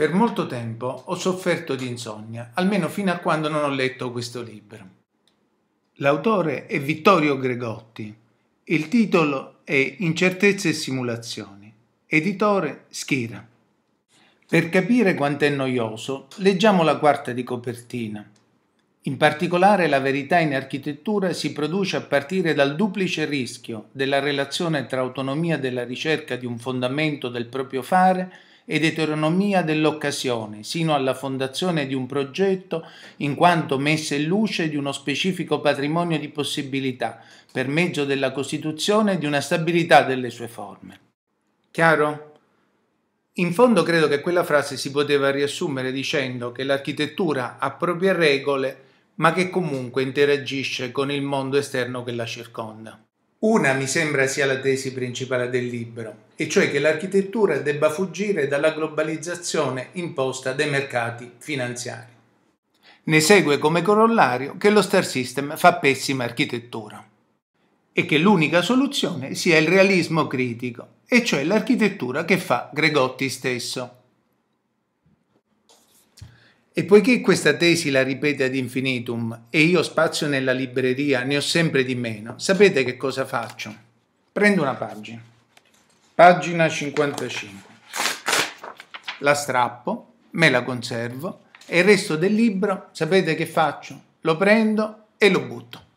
Per molto tempo ho sofferto di insonnia, almeno fino a quando non ho letto questo libro. L'autore è Vittorio Gregotti. Il titolo è Incertezze e simulazioni. Editore Schira. Per capire quanto è noioso, leggiamo la quarta di copertina. In particolare la verità in architettura si produce a partire dal duplice rischio della relazione tra autonomia della ricerca di un fondamento del proprio fare ed eteronomia dell'occasione, sino alla fondazione di un progetto in quanto messa in luce di uno specifico patrimonio di possibilità, per mezzo della costituzione di una stabilità delle sue forme. Chiaro? In fondo credo che quella frase si poteva riassumere dicendo che l'architettura ha proprie regole, ma che comunque interagisce con il mondo esterno che la circonda. Una mi sembra sia la tesi principale del libro, e cioè che l'architettura debba fuggire dalla globalizzazione imposta dai mercati finanziari. Ne segue come corollario che lo star system fa pessima architettura e che l'unica soluzione sia il realismo critico, e cioè l'architettura che fa Gregotti stesso. E poiché questa tesi la ripete ad infinitum e io spazio nella libreria ne ho sempre di meno, sapete che cosa faccio? Prendo una pagina, pagina 55, la strappo, me la conservo e il resto del libro, sapete che faccio? Lo prendo e lo butto.